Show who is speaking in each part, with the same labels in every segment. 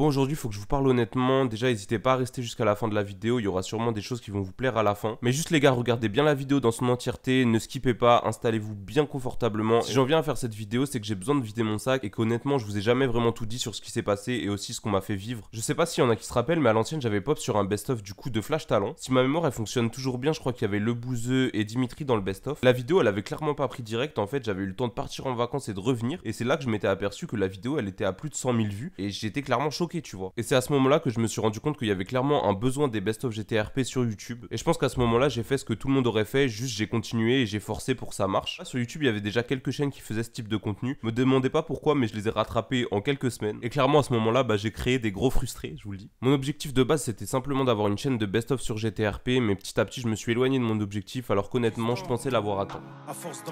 Speaker 1: Bon, aujourd'hui, faut que je vous parle honnêtement. Déjà, n'hésitez pas à rester jusqu'à la fin de la vidéo. Il y aura sûrement des choses qui vont vous plaire à la fin. Mais juste, les gars, regardez bien la vidéo dans son entièreté. Ne skippez pas. Installez-vous bien confortablement. Si j'en viens à faire cette vidéo, c'est que j'ai besoin de vider mon sac et qu'honnêtement, je vous ai jamais vraiment tout dit sur ce qui s'est passé et aussi ce qu'on m'a fait vivre. Je sais pas s'il y en a qui se rappellent, mais à l'ancienne, j'avais pop sur un best-of du coup de Flash Talent. Si ma mémoire, elle fonctionne toujours bien, je crois qu'il y avait Le et Dimitri dans le best-of. La vidéo, elle avait clairement pas pris direct. En fait, j'avais eu le temps de partir en vacances et de revenir. Et c'est là que je m'étais aperçu que la vidéo, elle était à plus de 100 000 vues. Et j'étais clairement choqué tu vois. Et c'est à ce moment-là que je me suis rendu compte qu'il y avait clairement un besoin des best-of GTRP sur YouTube. Et je pense qu'à ce moment-là, j'ai fait ce que tout le monde aurait fait, juste j'ai continué et j'ai forcé pour que ça marche. sur YouTube, il y avait déjà quelques chaînes qui faisaient ce type de contenu. Me demandez pas pourquoi, mais je les ai rattrapés en quelques semaines. Et clairement, à ce moment-là, bah, j'ai créé des gros frustrés, je vous le dis. Mon objectif de base, c'était simplement d'avoir une chaîne de best-of sur GTRP, mais petit à petit, je me suis éloigné de mon objectif, alors qu'honnêtement, je pensais l'avoir atteint. À force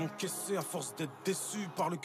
Speaker 1: par le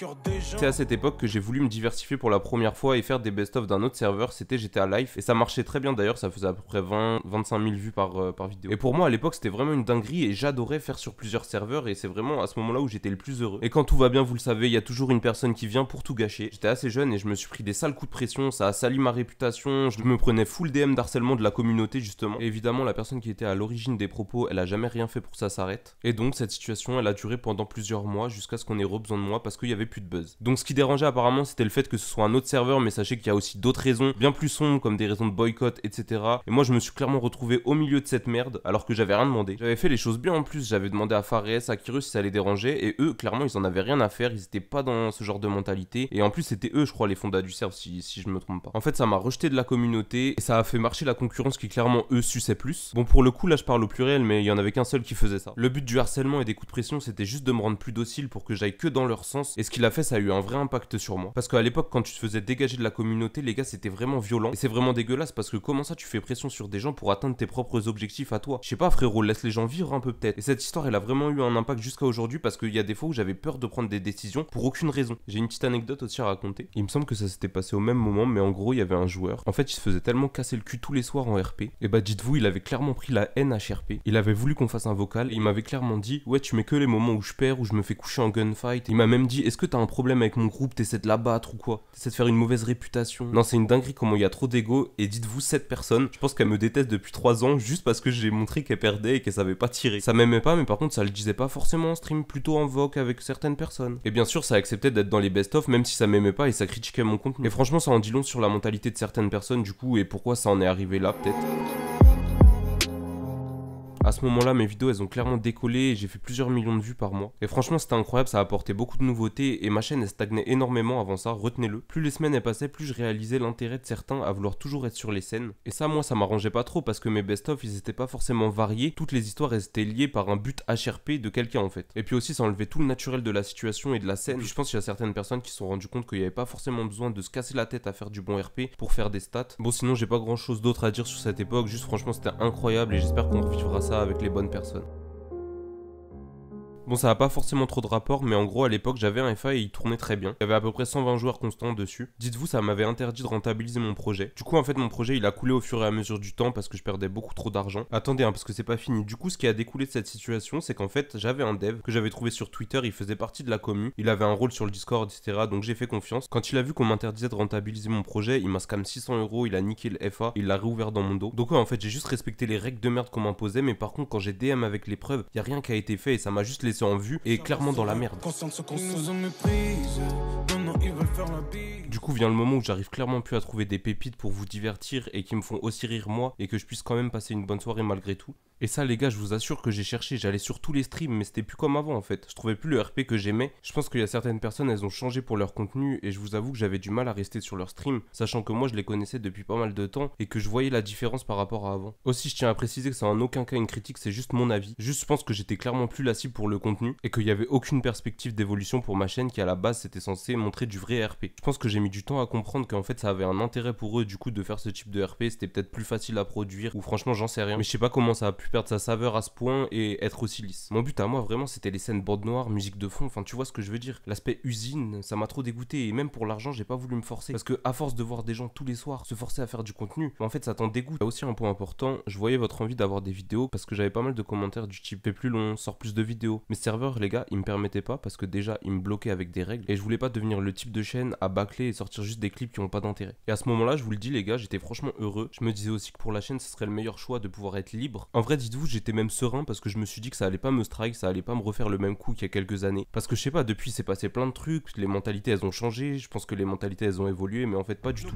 Speaker 1: C'est à cette époque que j'ai voulu me diversifier pour la première fois et faire des best-of d'un autre serveur c'était j'étais à Live. Et ça marchait très bien d'ailleurs, ça faisait à peu près 20, 25 000 vues par, euh, par vidéo. Et pour moi, à l'époque, c'était vraiment une dinguerie et j'adorais faire sur plusieurs serveurs. Et c'est vraiment à ce moment-là où j'étais le plus heureux. Et quand tout va bien, vous le savez, il y a toujours une personne qui vient pour tout gâcher. J'étais assez jeune et je me suis pris des sales coups de pression, ça a sali ma réputation. Je me prenais full DM d'harcèlement de la communauté, justement. évidemment, la personne qui était à l'origine des propos, elle a jamais rien fait pour que ça s'arrête. Et donc, cette situation, elle a duré pendant plusieurs mois jusqu'à ce qu'on ait besoin de moi parce qu'il y avait plus de buzz. Donc, ce qui dérangeait apparemment, c'était le fait que ce soit un autre serveur, mais sachez qu'il y a aussi d'autres raisons bien plus sombres, comme des raisons de boycott, etc. Et moi, je me suis clairement retrouvé au milieu de cette merde, alors que j'avais rien demandé. J'avais fait les choses bien en plus, j'avais demandé à Fares, à Kirus si ça les dérangeait, et eux, clairement, ils en avaient rien à faire, ils étaient pas dans ce genre de mentalité. Et en plus, c'était eux, je crois, les fondats du serve si, je me trompe pas. En fait, ça m'a rejeté de la communauté, et ça a fait marcher la concurrence qui, clairement, eux, suçaient plus. Bon, pour le coup, là, je parle au pluriel, mais il y en avait qu'un seul qui faisait ça. Le but du harcèlement et des coups de pression, c'était juste de me rendre plus docile pour que j'aille que dans leur sens, et ce qu'il a fait, ça a eu un vrai impact sur moi. Parce qu'à l'époque, quand tu te faisais dégager de la communauté, les gars, c'était vraiment violent. Et c'est vraiment dégueulasse parce que comment ça tu fais pression sur des gens pour atteindre tes propres objectifs à toi Je sais pas frérot, laisse les gens vivre un peu peut-être. Et cette histoire elle a vraiment eu un impact jusqu'à aujourd'hui parce qu'il y a des fois où j'avais peur de prendre des décisions pour aucune raison. J'ai une petite anecdote aussi à raconter. Il me semble que ça s'était passé au même moment mais en gros il y avait un joueur. En fait il se faisait tellement casser le cul tous les soirs en RP. Et bah dites-vous il avait clairement pris la NHRP. Il avait voulu qu'on fasse un vocal il m'avait clairement dit ouais tu mets que les moments où je perds, où je me fais coucher en gunfight. Il m'a même dit est-ce que t'as un problème avec mon groupe, t'essaies de l'abattre ou quoi T'essaies de faire une mauvaise réputation. Non c'est une dingue comment il y a trop d'ego. Et dites-vous, cette personne, je pense qu'elle me déteste depuis 3 ans juste parce que j'ai montré qu'elle perdait et qu'elle savait pas tirer. Ça m'aimait pas, mais par contre, ça le disait pas forcément en stream, plutôt en vogue avec certaines personnes. Et bien sûr, ça acceptait d'être dans les best-of même si ça m'aimait pas et ça critiquait mon contenu. Et franchement, ça en dit long sur la mentalité de certaines personnes du coup et pourquoi ça en est arrivé là peut-être à ce moment-là, mes vidéos, elles ont clairement décollé et j'ai fait plusieurs millions de vues par mois. Et franchement, c'était incroyable, ça a apporté beaucoup de nouveautés et ma chaîne, elle stagnait énormément avant ça, retenez-le. Plus les semaines, elles passaient, plus je réalisais l'intérêt de certains à vouloir toujours être sur les scènes. Et ça, moi, ça m'arrangeait pas trop parce que mes best-of, ils étaient pas forcément variés. Toutes les histoires, elles étaient liées par un but HRP de quelqu'un, en fait. Et puis aussi, ça enlevait tout le naturel de la situation et de la scène. Puis, je pense qu'il y a certaines personnes qui se sont rendues compte qu'il n'y avait pas forcément besoin de se casser la tête à faire du bon RP pour faire des stats. Bon, sinon, j'ai pas grand chose d'autre à dire sur cette époque. Juste, franchement, c'était incroyable et j'espère qu'on revivra ça avec les bonnes personnes. Bon, ça n'a pas forcément trop de rapport, mais en gros, à l'époque, j'avais un FA et il tournait très bien. Il y avait à peu près 120 joueurs constants dessus. Dites-vous, ça m'avait interdit de rentabiliser mon projet. Du coup, en fait, mon projet, il a coulé au fur et à mesure du temps parce que je perdais beaucoup trop d'argent. Attendez, hein, parce que c'est pas fini. Du coup, ce qui a découlé de cette situation, c'est qu'en fait, j'avais un dev que j'avais trouvé sur Twitter, il faisait partie de la commu, il avait un rôle sur le Discord, etc. Donc j'ai fait confiance. Quand il a vu qu'on m'interdisait de rentabiliser mon projet, il m'a scam 600 euros, il a niqué le FA, il l'a réouvert dans mon dos. Donc en fait, j'ai juste respecté les règles de merde qu'on m'imposait, mais par contre, quand j'ai DM avec l'épreuve, y a rien qui a été fait et ça m'a juste en vue et clairement dans la merde. Du coup vient le moment où j'arrive clairement plus à trouver des pépites pour vous divertir et qui me font aussi rire moi et que je puisse quand même passer une bonne soirée malgré tout. Et ça, les gars, je vous assure que j'ai cherché. J'allais sur tous les streams, mais c'était plus comme avant en fait. Je trouvais plus le RP que j'aimais. Je pense qu'il y a certaines personnes, elles ont changé pour leur contenu. Et je vous avoue que j'avais du mal à rester sur leur stream, sachant que moi, je les connaissais depuis pas mal de temps et que je voyais la différence par rapport à avant. Aussi, je tiens à préciser que c'est en aucun cas une critique, c'est juste mon avis. Juste, je pense que j'étais clairement plus la cible pour le contenu et qu'il n'y avait aucune perspective d'évolution pour ma chaîne qui, à la base, c'était censé montrer du vrai RP. Je pense que j'ai mis du temps à comprendre qu'en fait, ça avait un intérêt pour eux du coup de faire ce type de RP. C'était peut-être plus facile à produire ou franchement, j'en sais rien. Mais je sais pas comment ça a pu perdre sa saveur à ce point et être aussi lisse. Mon but à moi vraiment c'était les scènes bande noire, musique de fond, enfin tu vois ce que je veux dire. L'aspect usine, ça m'a trop dégoûté et même pour l'argent j'ai pas voulu me forcer parce que à force de voir des gens tous les soirs se forcer à faire du contenu, en fait ça t'en dégoûte. Là aussi un point important, je voyais votre envie d'avoir des vidéos parce que j'avais pas mal de commentaires du type fais plus long, sort plus de vidéos. Mes serveurs les gars ils me permettaient pas parce que déjà ils me bloquaient avec des règles et je voulais pas devenir le type de chaîne à bâcler et sortir juste des clips qui ont pas d'intérêt. Et à ce moment là je vous le dis les gars j'étais franchement heureux. Je me disais aussi que pour la chaîne ce serait le meilleur choix de pouvoir être libre dites-vous, j'étais même serein parce que je me suis dit que ça allait pas me strike, ça allait pas me refaire le même coup qu'il y a quelques années. Parce que je sais pas, depuis c'est passé plein de trucs, les mentalités elles ont changé, je pense que les mentalités elles ont évolué, mais en fait pas du tout.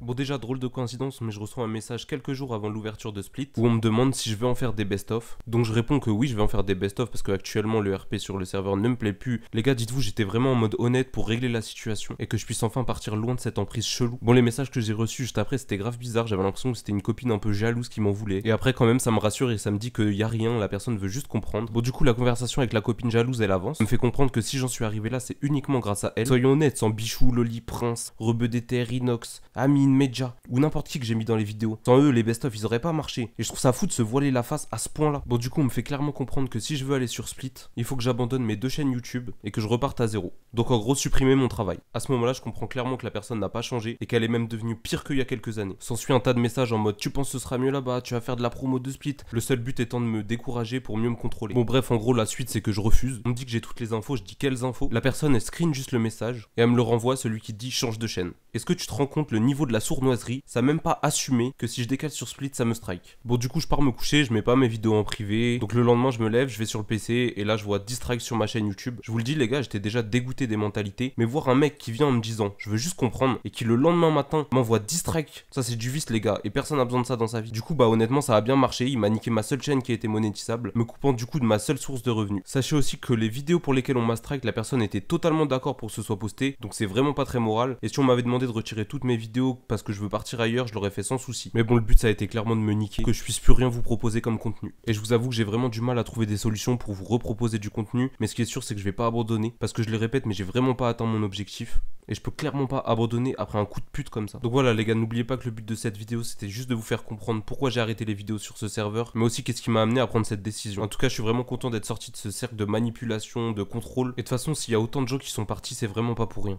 Speaker 1: Bon, déjà, drôle de coïncidence, mais je reçois un message quelques jours avant l'ouverture de Split où on me demande si je veux en faire des best-of. Donc je réponds que oui, je vais en faire des best-of parce que actuellement le RP sur le serveur ne me plaît plus. Les gars, dites-vous, j'étais vraiment en mode honnête pour régler la situation et que je puisse enfin partir loin de cette emprise chelou. Bon, les messages que j'ai reçus, je après, c'était grave bizarre. J'avais l'impression que c'était une copine un peu jalouse qui m'en voulait. Et après, quand même, ça me rassure et ça me dit qu'il y a rien, la personne veut juste comprendre. Bon, du coup, la conversation avec la copine jalouse, elle avance. Ça me fait comprendre que si j'en suis arrivé là, c'est uniquement grâce à elle. Soyons honnêtes, sans Bichou, Loli, Prince, Rebeu Inox, Amine, Medja, ou n'importe qui que j'ai mis dans les vidéos. Sans eux, les best-of, ils auraient pas marché. Et je trouve ça fou de se voiler la face à ce point-là. Bon, du coup, on me fait clairement comprendre que si je veux aller sur Split, il faut que j'abandonne mes deux chaînes YouTube et que je reparte à zéro. Donc, en gros, supprimer mon travail. À ce moment-là, je comprends clairement que la personne n'a pas changé et qu'elle est même devenue pire que quelques années. S'ensuit un tas de messages en mode tu penses ce sera mieux là-bas, tu vas faire de la promo de split. Le seul but étant de me décourager pour mieux me contrôler. Bon bref, en gros la suite c'est que je refuse. On me dit que j'ai toutes les infos, je dis quelles infos. La personne elle screen juste le message et elle me le renvoie celui qui dit change de chaîne. Est-ce que tu te rends compte le niveau de la sournoiserie Ça même pas assumé que si je décale sur split ça me strike. Bon du coup je pars me coucher, je mets pas mes vidéos en privé. Donc le lendemain je me lève, je vais sur le PC et là je vois distract sur ma chaîne YouTube. Je vous le dis les gars, j'étais déjà dégoûté des mentalités, mais voir un mec qui vient en me disant je veux juste comprendre et qui le lendemain matin m'envoie distract ça, c'est du vice, les gars. Et personne n'a besoin de ça dans sa vie. Du coup, bah, honnêtement, ça a bien marché. Il m'a niqué ma seule chaîne qui était monétisable, me coupant du coup de ma seule source de revenus. Sachez aussi que les vidéos pour lesquelles on m'a strike la personne était totalement d'accord pour que ce soit posté. Donc, c'est vraiment pas très moral. Et si on m'avait demandé de retirer toutes mes vidéos parce que je veux partir ailleurs, je l'aurais fait sans souci. Mais bon, le but, ça a été clairement de me niquer, que je puisse plus rien vous proposer comme contenu. Et je vous avoue que j'ai vraiment du mal à trouver des solutions pour vous reproposer du contenu. Mais ce qui est sûr, c'est que je vais pas abandonner parce que je le répète, mais j'ai vraiment pas atteint mon objectif. Et je peux clairement pas abandonner après un coup de pute comme ça. Donc voilà les gars, n'oubliez pas que le but de cette vidéo c'était juste de vous faire comprendre pourquoi j'ai arrêté les vidéos sur ce serveur, mais aussi qu'est-ce qui m'a amené à prendre cette décision. En tout cas, je suis vraiment content d'être sorti de ce cercle de manipulation, de contrôle. Et de toute façon, s'il y a autant de gens qui sont partis, c'est vraiment pas pour rien.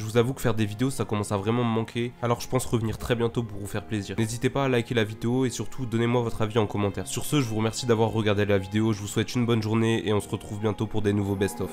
Speaker 1: Je vous avoue que faire des vidéos, ça commence à vraiment me manquer. Alors je pense revenir très bientôt pour vous faire plaisir. N'hésitez pas à liker la vidéo et surtout donnez-moi votre avis en commentaire. Sur ce, je vous remercie d'avoir regardé la vidéo. Je vous souhaite une bonne journée et on se retrouve bientôt pour des nouveaux best-of.